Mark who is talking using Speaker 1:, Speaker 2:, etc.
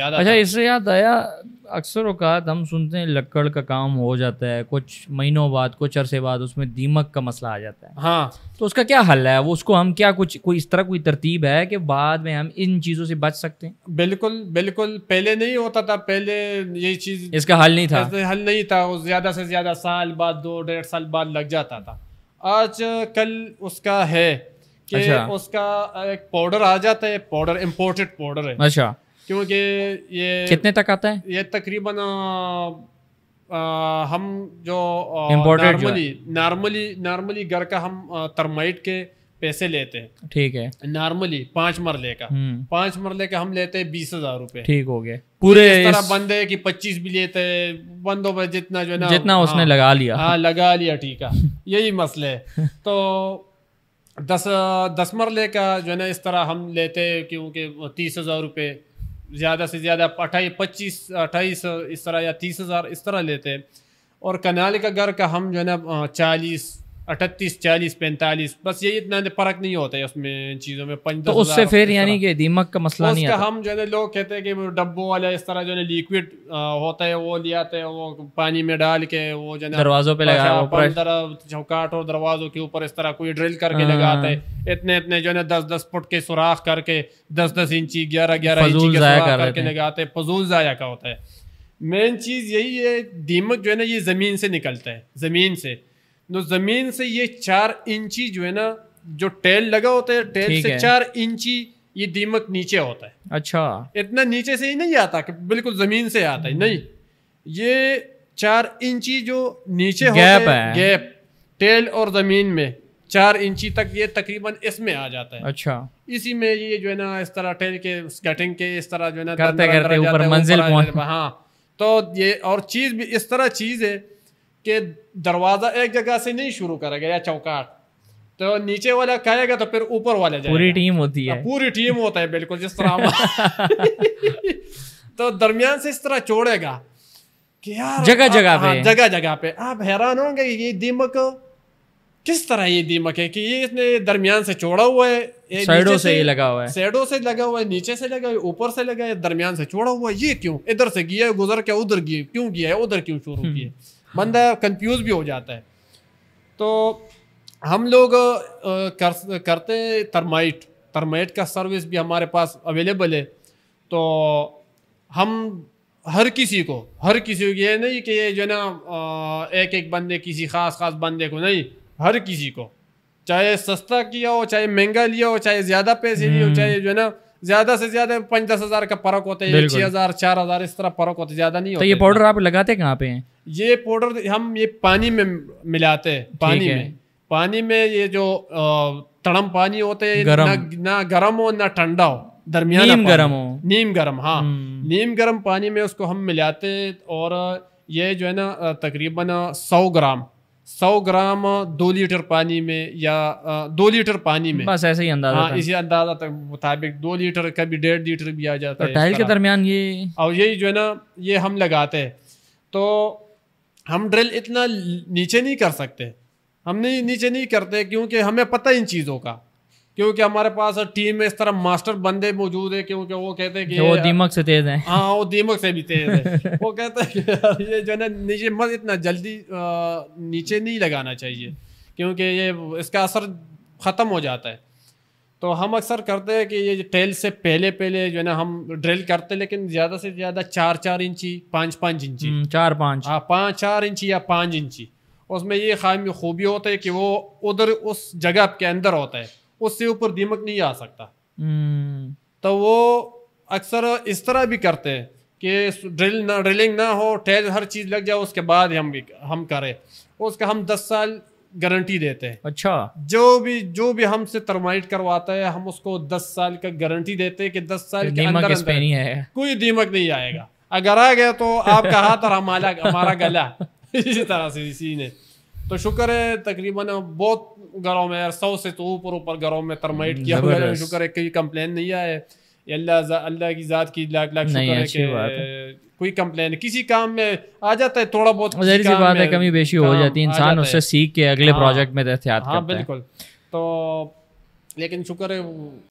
Speaker 1: अच्छा इससे
Speaker 2: याद आया अक्सर अवकात हम सुनते हैं लकड़ का काम हो जाता है कुछ महीनों बाद कुछ अरसे बाद उसमें दीमक का मसला आ जाता है हाँ तो उसका क्या हल है वो उसको हम क्या कुछ कोई इस तरह कोई तरतीब है कि बाद में हम इन चीज़ों से बच सकते हैं बिल्कुल बिल्कुल पहले नहीं होता था पहले ये चीज़ इसका हल नहीं था हल नहीं था वो ज़्यादा से ज़्यादा साल बाद दो डेढ़ साल बाद लग जाता था आज कल उसका है कि अच्छा। उसका एक पाउडर आ जाता है पाउडर इम्पोर्टेड पाउडर है अच्छा क्योंकि ये कितने तक आता है ये तकरीबन हम जो नॉर्मली नॉर्मली नॉर्मली घर का हम तरमाइट के पैसे लेते हैं ठीक है नॉर्मली पांच मरले का हम्म। पांच मरले का हम लेते हैं बीस हजार रूपए ठीक हो गए तो पूरे इस तरह बंदे की पच्चीस भी लेते हैं बंदों पर जितना जो है ना जितना हाँ, उसने लगा लिया हाँ लगा लिया ठीक है यही मसले है तो दस दस मरले का जो है ना इस तरह हम लेते हैं क्योंकि तीस हजार रुपये ज़्यादा से ज़्यादा अट्ठाईस पच्चीस अट्ठाईस इस तरह या तीस हज़ार इस तरह लेते हैं और कनाल का घर का हम जो है ना चालीस अठतीस चालीस पैंतालीस बस यही इतना फर्क नहीं होता है उसमें चीज़ों में पंच तो उससे फिर यानी कि दीमक का मसला नहीं आता हम जो है लोग कहते हैं कि डब्बों वाला इस तरह जो है लिक्विड होता है वो ले आते हैं वो पानी में डाल के वो जो दरवाजों पे लगा चौकाट और दरवाजों के ऊपर इस तरह कोई ड्रिल करके हाँ। लगाते हैं इतने इतने जो है दस दस फुट के सुराख करके दस दस इंची ग्यारह ग्यारह इंची करके लगाते फजूल जाया का होता है मेन चीज़ यही है दीमक जो है ना ये ज़मीन से निकलता है ज़मीन से तो जमीन से ये चार इंची जो है ना जो टेल लगा होता है टेल से चार इंची ये दीमक नीचे होता है अच्छा इतना नीचे से ही नहीं आता कि बिल्कुल जमीन से आता है नहीं ये चार इंची जो नीचे गैप है गैप टेल और जमीन में चार इंची तक ये तकरीबन इसमें आ जाता है अच्छा इसी में ये जो है ना इस तरह टेल के स्केटिंग के इस तरह जो है ना करते करते ऊपर मंजिल हाँ तो ये और चीज भी इस तरह चीज है कि दरवाज़ा एक जगह से नहीं शुरू करेगा या चौकाट तो नीचे वाला कहेगा तो फिर ऊपर वाला जाएगा पूरी टीम होती है हाँ, पूरी टीम होता है बिल्कुल जिस तरह तो दरमियान से इस तरह छोड़ेगा कि यार जगह जगह पे हाँ, जगह जगह पे आप हैरान होंगे ये दीमक किस तरह ये दीमक है कि ये इसने दरमियान से छोड़ा हुआ है साइडों से, से लगा हुआ है साइडों से लगा हुआ है नीचे से लगा हुआ ऊपर से लगा है दरमियान से छोड़ा हुआ है ये क्यों इधर से गया गुजर के उधर गया क्यों गया है उधर क्यों शुरू हम्म। किया बंदा कंफ्यूज भी हो जाता है तो हम लोग कर, करते तरमाइट तरमाइट का सर्विस भी हमारे पास अवेलेबल है तो हम हर किसी को हर किसी को ये नहीं कि जो है ना एक एक बंदे किसी खास खास बंदे को नहीं हर किसी को चाहे सस्ता किया हो चाहे महंगा लिया हो चाहे ज़्यादा पैसे लिए हो हम्म। चाहे जो है ना ज्यादा से ज्यादा पाँच दस हजार का फर्क होता है छह हजार चार हजार इस तरह फर्क होता है ज्यादा नहीं होता तो ये पाउडर आप लगाते कहाँ पे हैं ये पाउडर तो हम ये पानी में मिलाते हैं पानी है। में पानी में ये जो तड़म पानी होते हैं गरम। ना, ना गर्म हो ना ठंडा हो दरमियान नीम गर्म हो नीम गर्म हाँ हम्म। नीम गर्म पानी में उसको हम मिलाते और ये जो है ना तकरीबन सौ ग्राम सौ ग्राम दो लीटर पानी में या दो लीटर पानी में बस ऐसे ही अंदाजा हाँ इसी अंदाजा तक मुताबिक दो लीटर कभी डेढ़ लीटर भी आ जाता तो है टाइल के दरमियान ये और यही जो है ना ये हम लगाते हैं तो हम ड्रिल इतना नीचे नहीं कर सकते हम नहीं नीचे नहीं करते क्योंकि हमें पता इन चीज़ों का क्योंकि हमारे पास टीम में इस तरह मास्टर बंदे मौजूद है क्योंकि वो कहते हैं कि वो दीमक से तेज है हाँ वो दीमक से भी तेज है वो कहते हैं कि ये जो है नीचे मत इतना जल्दी नीचे नहीं लगाना चाहिए क्योंकि ये इसका असर ख़त्म हो जाता है तो हम अक्सर करते हैं कि ये टेल से पहले पहले जो है ना हम ड्रिल करते लेकिन ज़्यादा से ज़्यादा चार चार इंची पाँच पाँच इंची हम्म, चार पाँच हाँ पाँच चार इंची या पाँच इंची उसमें ये खामी खूबी होता है कि वो उधर उस जगह के अंदर होता है उससे ऊपर दीमक नहीं आ सकता हम्म। तो वो अक्सर इस तरह भी करते हैं कि ड्रिल ना ड्रिलिंग ना हो टेल हर चीज़ लग जाए उसके बाद हम हम करें उसका हम दस साल गारंटी देते हैं अच्छा जो भी जो भी हमसे टर्माइट करवाता है हम उसको दस साल का गारंटी देते हैं कि दस साल के अंदर, अंदर नहीं है। कोई दीमक नहीं आएगा अगर आ गया तो आपका हाथ और हमारा हमारा गला इसी तरह से इसी ने तो शुक्र है तकरीबन बहुत घरों में सौ से तो ऊपर ऊपर घरों में टर्माइट किया हुआ है शुक्र है कोई कंप्लेन नहीं आया अल्लाह अल्लाह की ज़ात की लाख लाख शुक्र है कि कोई कंप्लेन किसी काम में आ जाता है थोड़ा बहुत जहरी सी बात है कमी बेशी हो जाती है इंसान उससे सीख के अगले प्रोजेक्ट हाँ। में एहतियात हाँ बिल्कुल तो लेकिन शुक्र है